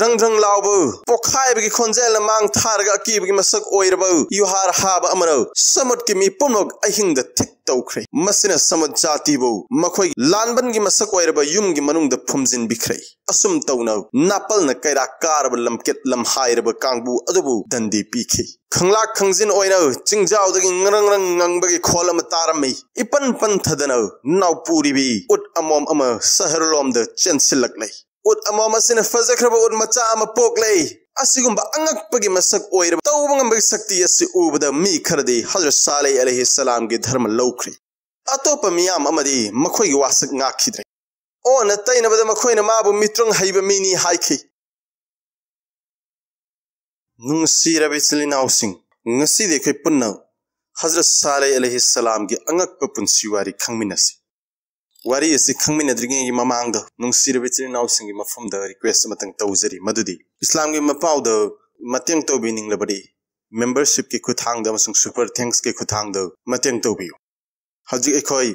jang jang lao bu pokhai bi khonjel na mang thar ga ki bi masak oir bu yu har ha ba amro samut ki mi pumok ahing da tik taukhre masina samut jati bu makhoi lanban gi masak oir ba yum gi manung da phumjin bikhre asum tauna napal na kaira kar ba lamket lam hair ba kangbu adubu dandi pikhe khangla khangjin oina chingjao dagi ngrang rang ngang bagi kholam taramai ipan pan thadana nau puri bi ut amom ama sahrlom da chensilak lai ut amom asina fazakraba ut macha ama poklei asigumba angakpagi masak oiraba tawba ngambagi sakti asi ubada mi khardi hazrat salih alayhi salam gi dharma lawkhri atopa miyam amadi makhoigi wasak ngakhidre ona tainabada makhoina mabu mitrung haiba mini haikhi nungsiraba islinausing ngasidi khoi punna hazrat salih alayhi salam gi angakpa punsiwari khangminasi ꯋꯥꯔꯤ ꯑꯁꯤ ꯈꯪꯃꯤꯟꯅꯗ꯭ꯔꯤꯉꯩꯒꯤ ꯃꯃꯥꯡꯗ ꯅꯨꯡꯁꯤꯔꯕ ꯏꯆꯤꯜ ꯏꯅꯥꯎꯁꯤꯡꯒꯤ ꯃꯐꯝꯗ request ꯑꯃꯇꯪ ꯇꯧꯖꯔꯤ ꯃꯗꯨꯗꯤ ꯏꯁꯂꯥꯝꯒꯤ ꯃꯄꯥꯎꯗ ꯃꯇꯦꯡ ꯇꯧꯕꯤꯅꯤꯡꯂꯕꯗꯤ ꯃꯦꯝꯕꯔꯁꯤꯞꯀꯤ ꯈꯨꯠꯊꯥꯡꯗ ꯑꯃꯁꯨꯡ ꯁꯨꯄꯔ ꯊꯦꯡꯛꯁꯀꯤ ꯈꯨꯠꯊꯥꯡꯗ ꯃꯇꯦꯡ ꯇꯧꯕꯤꯌꯨ ꯍꯧꯖꯤꯛ ꯑꯩꯈꯣꯏ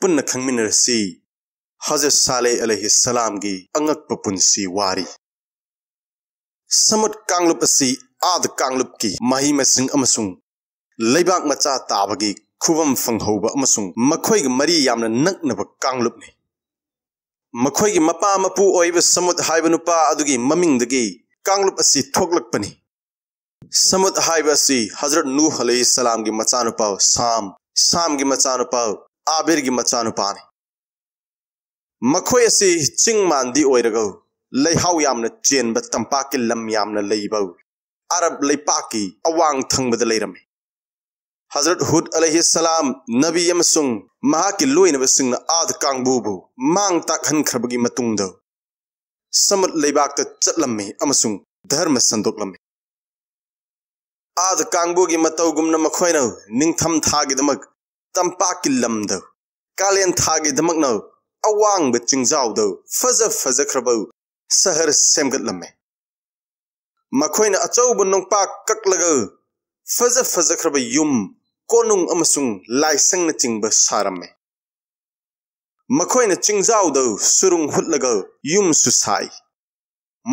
ꯄꯨꯟꯅ ꯈꯪꯃꯤꯟꯅꯔꯁꯤ ꯍꯖꯔ ꯁꯥꯂꯦ ꯑꯂꯩꯍꯤ ꯁꯂꯥꯝꯒꯤ ꯑꯉꯛꯄ ꯄꯨꯟꯁꯤ ꯋꯥꯔꯤ ꯁꯃꯨꯠ ꯀꯥꯡꯂꯨꯞ ꯑꯁꯤ ꯑꯥꯗ ꯀꯥꯡꯂꯨꯞꯀꯤ ꯃꯍꯩ ꯃꯁꯤꯡ ꯑꯃꯁꯨꯡ ꯂꯩꯕꯥꯛ ꯃꯆꯥ ꯇꯥꯕꯒꯤ ꯈꯨꯕꯝ ꯐꯪꯍꯧꯕ ꯑꯃꯁꯨꯡ ꯃꯈꯣꯏꯒ ꯃꯔꯤ ꯌꯥꯝꯅ ꯅꯛꯅꯕ ꯀꯥꯡꯂꯨꯞꯅꯤ ꯃꯈꯣꯏꯒꯤ ꯃꯄꯥ ꯃꯄꯨ ꯑꯣꯏꯕ ꯁꯃꯨꯠ ꯍꯥꯏꯕ ꯅꯨꯄꯥ ꯑꯗꯨꯒꯤ ꯃꯃꯤꯡꯗꯒꯤ ꯀꯥꯡꯂꯨꯞ ꯑꯁꯤ ꯊꯣꯛꯂꯛꯄꯅꯤ ꯁꯃꯨꯠ ꯍꯥꯏꯕ ꯑꯁꯤ ꯍꯖꯔꯠ ꯅꯨ ꯑꯂꯩ ꯁꯂꯥꯝꯒꯤ ꯃꯆꯥꯅꯨꯄꯥ ꯁꯥꯝ ꯁꯥꯝꯒꯤ ꯃꯆꯥꯅꯨꯄꯥ ꯑꯥꯕꯤꯔꯒꯤ ꯃꯆꯥꯅꯨꯄꯥꯅꯤ ꯃꯈꯣꯏ ꯑꯁꯤ ꯆꯤꯡ ꯃꯥꯟꯗꯤ ꯑꯣꯏꯔꯒ ꯂꯩꯍꯥꯎ ꯌꯥꯝꯅ ꯆꯦꯟꯕ ꯇꯝꯄꯥꯛꯀꯤ ꯂꯝ ꯌꯥꯝꯅ ꯂꯩꯕ ꯑꯔꯕ ꯂꯩꯄꯥꯛꯀꯤ ꯑꯋꯥꯡ ꯊꯪꯕꯗ ꯂꯩꯔꯝꯃꯤ Hazrat Hud alayhi salam Nabi amsung mahaki loinaba singna ad kangbubu mang tak hankhrabagi ta samat leibakta chatlammi amsung dharma sandoklammi ad kangbugi matawgumna makhoina ningtham thagidamag tampakki lamda kalen thagidamagna awangba chingjawda faza faza khrabau sahar semgatlammi makhoina achawbu nongpa kaklaga faza faza khraba yum konung amasung laisang na chingba sarame. Makoy na chingzaw daw surung hutlagaw yum susay.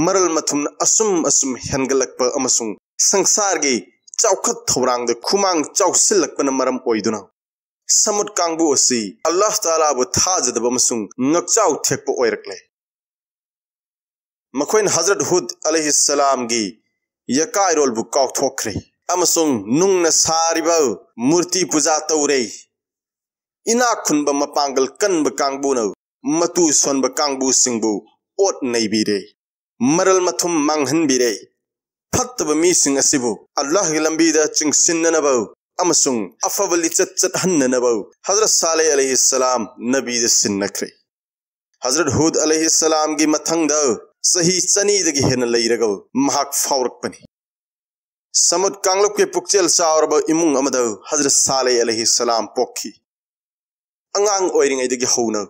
Maral matum na asum asum hengalakpa amasung sangsar gay chaukat thawrang da kumang chausilakpa na maram oiduna. Samut kangbu osi Allah ta'ala bu thajadab amasung ngakchaw thekpa oirakle. Makoy na Hazrat Hud alayhi salam gi yakairol bu kaw thokre. ꯑꯃꯁꯨꯡ ꯅꯨꯡꯅ ꯁꯥꯔꯤꯕ ꯃꯨꯔꯇꯤ ꯄꯨꯖꯥ ꯇꯧꯔꯦ ꯏꯅꯥꯛ ꯈꯨꯟꯕ ꯃꯄꯥꯡꯒꯜ ꯀꯟꯕ ꯀꯥꯡꯕꯨꯅ ꯃꯇꯨ ꯁꯣꯟꯕ ꯀꯥꯡꯕꯨꯁꯤꯡꯕꯨ ꯑꯣꯠ ꯅꯩꯕꯤꯔꯦ ꯃꯔꯜ ꯃꯊꯨꯝ ꯃꯥꯡꯍꯟꯕꯤꯔꯦ ꯐꯠꯇꯕ ꯃꯤꯁꯤꯡ ꯑꯁꯤꯕꯨ ꯑꯜꯂꯥꯍꯒꯤ ꯂꯝꯕꯤꯗ ꯆꯤꯡꯁꯤꯟꯅꯅꯕ ꯑꯃꯁꯨꯡ ꯑꯐꯕ ꯂꯤꯆꯠ ꯆꯠꯍꯟꯅꯅꯕ ꯍꯖꯔꯠ ꯁꯥꯂꯦ ꯑꯂꯩꯍꯤ ꯁꯂꯥꯝ ꯅꯕꯤꯗ ꯁꯤꯟꯅꯈ꯭ꯔꯦ ꯍꯖꯔꯠ ꯍꯨꯗ ꯑꯂꯩꯍꯤ ꯁꯂꯥꯝꯒꯤ ꯃꯊꯪꯗ ꯆꯍꯤ ꯆꯅꯤꯗꯒꯤ ꯍꯦꯟꯅ ꯂꯩꯔꯒ ꯃꯍꯥꯛ ꯐꯥꯎꯔꯛꯄꯅꯤ samud kanglop ke pukchel sa orba imung amadaw hazrat saleh alayhi salam pokhi angang oiringai de gi hona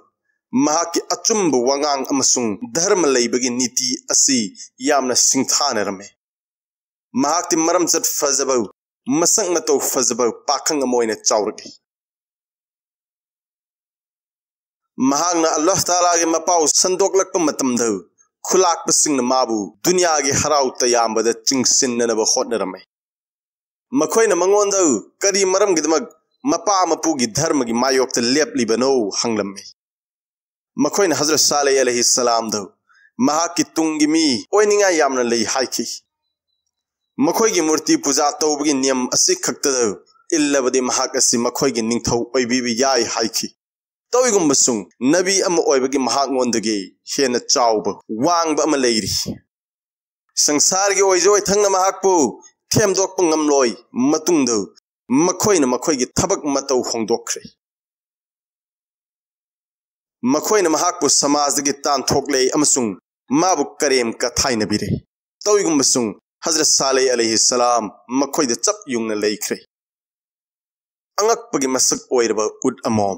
mahaki achumba wangang amasung dharma laibagi niti asi yamna singthana rame mahakti maram sat fazabau masang na to fazabau pakhang amoina chaurgi mahagna allah taala ge mapau sandok lakpa matam dau ꯈꯨꯂꯥꯛꯄꯁꯤꯡꯅ ꯃꯥꯕꯨ ꯗꯨꯅꯤꯌꯥꯒꯤ ꯍꯔꯥꯎ ꯇꯌꯥꯝꯕꯗ ꯆꯤꯡꯁꯤꯟꯅꯅꯕ ꯍꯣꯠꯅꯔꯝꯃꯤ ꯃꯈꯣꯏꯅ ꯃꯉꯣꯟꯗ ꯀꯔꯤ ꯃꯔꯝꯒꯤꯗꯃꯛ ꯃꯄꯥ ꯃꯄꯨꯒꯤ ꯙꯔꯃꯒꯤ ꯃꯥꯌꯣꯛꯇ ꯂꯦꯞꯂꯤꯕꯅꯣ ꯍꯪꯂꯝꯃꯤ ꯃꯈꯣꯏꯅ ꯍꯖꯔꯠ ꯁꯥꯂꯩ ꯑꯂꯩꯍꯤ ꯁꯂꯥꯝꯗ ꯃꯍꯥꯛꯀꯤ ꯇꯨꯡꯒꯤ ꯃꯤ ꯑꯣꯏꯅꯤꯡꯉꯥꯏ ꯌꯥꯝꯅ ꯂꯩ ꯍꯥꯏꯈꯤ ꯃꯈꯣꯏꯒꯤ ꯃꯨꯔꯇꯤ ꯄꯨꯖꯥ ꯇꯧꯕꯒꯤ ꯅꯤꯌꯝ ꯑꯁꯤ ꯈꯛꯇꯗ ꯏꯜꯂꯕꯗꯤ ꯃꯍꯥꯛ ꯑꯁꯤ ꯃꯈꯣꯏꯒꯤ ꯅꯤꯡꯊꯧ ꯑꯣꯏꯕꯤꯕ ꯌꯥꯏ ꯍꯥꯏꯈꯤ toigummasung nabi ama oibagi mahak ngondagi hena chawba wangba ama leiri संसार के ओइजो थंगना महाकपु थेम दोक पंगम लोय मतुंग दो मखोय न मखोय की थबक मतौ खोंदोखरे मखोय न महाकपु समाज के तान थोकले अमसुंग माबु करेम का थाइन बिरे तौइगुम बसुंग हजरत साले अलैहि सलाम मखोय द चप युंग न लेखरे अंगक पगी मसक ओइरबा उद अमोम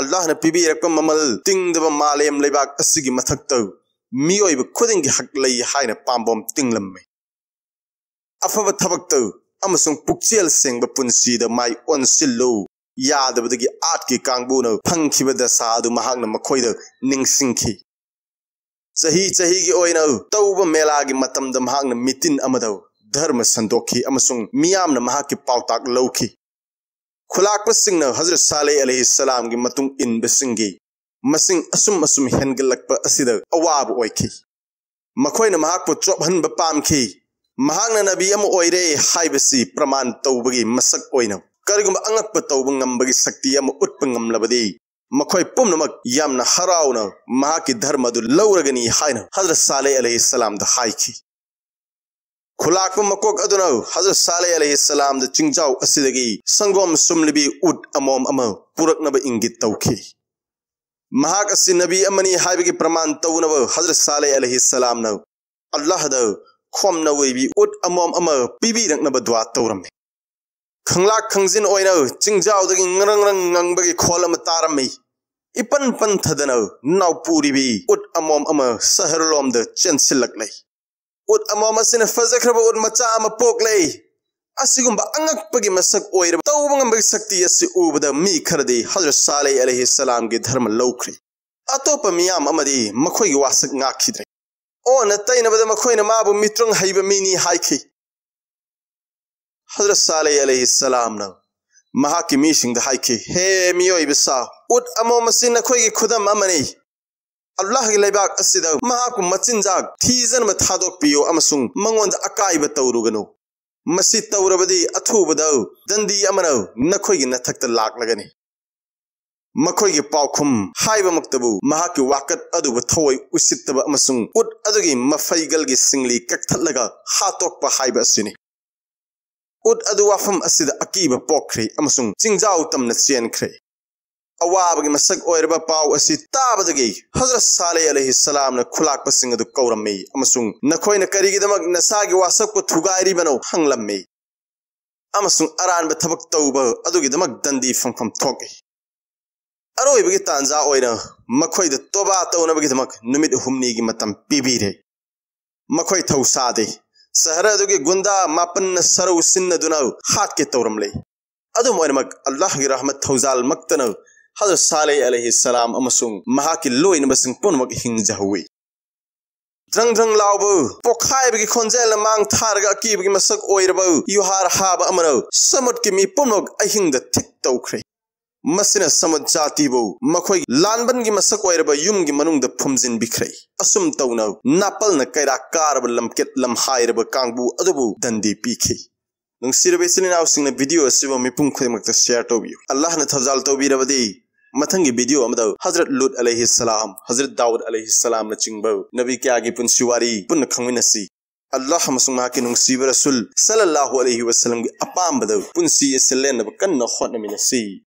আল্লাহ নে পিপি রক মমল থিং দবা মাল এম লাইবা কসি গি মথক তো মি ওইব কোডিং গি হক লাই হাইনা পামবম টিংলম মে আফব থবক তো আমসং পুকচেল সং ব পুনসি দা মাই অনসি লো ইয়া দবগি আট কি কাংবুন ফংকি বদা সাদু মাহগ্ন মখইদ নিংসিংকি সহি সহি গি ওইনাউ তাওব মেলাগি মতমদম হাগনা মিতিন আমদউ ধর্ম সন্দোকি আমসং মিয়ামনা মাহাকি পالطাক লওকি खुलाकपसिंगना हजरत साले अलैहिस्सलाम की मतुंग इनबसिंगी मसिंग असुम असुम हेनगलकप असिद अवाब ओइखी मखोइन महाकपु चोपहनब पामखी महांगना नबी अम ओइरे हाइबसी प्रमाण मसक ओइनम करिगुम अंगप तौब ngambagi शक्ति अम उतप ngamlabadi मखोय पुमनमक लौरगनी हजरत साले अलैहिस्सलाम द खुलाक मकोक हजरत साले अलैहिस्सलाम द चिंगजाव असिदगी संगोम सुमलिबी उद अमोम अम पुरकनब इंगित तौखी महाक असि नबी अमनी हाइबगी प्रमाण तौनब हजरत साले अलैहिस्सलाम न अल्लाह खोम न वैबी उद अमोम अम पीबी रखनब दुआ तौरमे खंगला खंजिन ओइन चिंगजाव दगी इपन पंथदन थदन नावपूरीबी उद अमोम अम सहरलोम द ut amamasi fazakraba ut macha ama pok lay asigumba angakpagi masak oirba tawba ngambagi sakti asi ubada mi khardi hazrat salih alayhi salam gi dharma lawkhri atopa miyam amadi makhoi gi wasak ngakhidre ona tainabada makhoi na mabu mitrung haiba mini haikhi hazrat salih alayhi salam na mahaki mi sing da haikhi he miyo ibsa ut amamasi na khoi gi khudam amani अल्लाह लेबाक मचिनजाक थीजन थादोपियो मंगोद अकायब तौरुगनु मसी तौरबदी अथूबद दंदी अमन नखोगी नथक्त लागलगनी मखोगी पाखुम हाइबमक्तबु महाकि वाकत अदुब थवय उसितब अमसुंग उद अदुगी मफैगलगी singly कक्थलगा हातोकप HYBE असिनी उद अदु वाफम असिद अकीब पोखरी अमसुंग चिंगजाउ तमन चेनख्री awabagi masak oirba pau asi tabadagi hazrat saleh alaihi salam na khulak pasing adu kaurammi amasung nakhoi na karigi damak nasagi wasap ko thugairi bano hanglammi amasung aran ba thabak tauba adugi damak dandi phangpham thoki aroibagi tanza oira makhoi da toba taunabagi damak numit humni gi matam pibire makhoi thausade sahara adugi gunda mapan saru sinna dunau hat ke tauramle adum oira mak allah gi rahmat thauzal maktana हजुर साहे अलि सलामक लैन पूर्व हिजहौँ द्रङ द्रङ ल पोखाइबी खोजेल मकै मस युहार हा समुद् अहिङ ठिक तौख्रे समुद् मसँग फुम्ख्रेस तौन नापल् कैर कामेत कामहरू दन्डी पिखि नचिनाउन भिडियो मपू ख सेयर तु अला थजालबि ꯃꯊꯪꯒꯤ ꯚꯤꯗꯤꯑꯣ ꯑꯃꯗ ꯍꯖꯔꯠ ꯂꯨꯠ ꯑꯂꯩꯍꯤ ꯁꯂꯥꯝ ꯍꯖꯔꯠ ꯗꯥꯎꯗ ꯑꯂꯩꯍꯤ ꯁꯂꯥꯝꯅ ꯆꯤꯡꯕ ꯅꯕꯤ ꯀꯌꯥꯒꯤ ꯄꯨꯟꯁꯤ ꯋꯥꯔꯤ ꯄꯨꯟꯅ ꯈꯪꯃꯤꯟꯅꯁꯤ Allah amasung mahaki nung siba Rasul sallallahu alaihi wasallam gi apam badaw punsi yasilen na bakan na khot na minasi.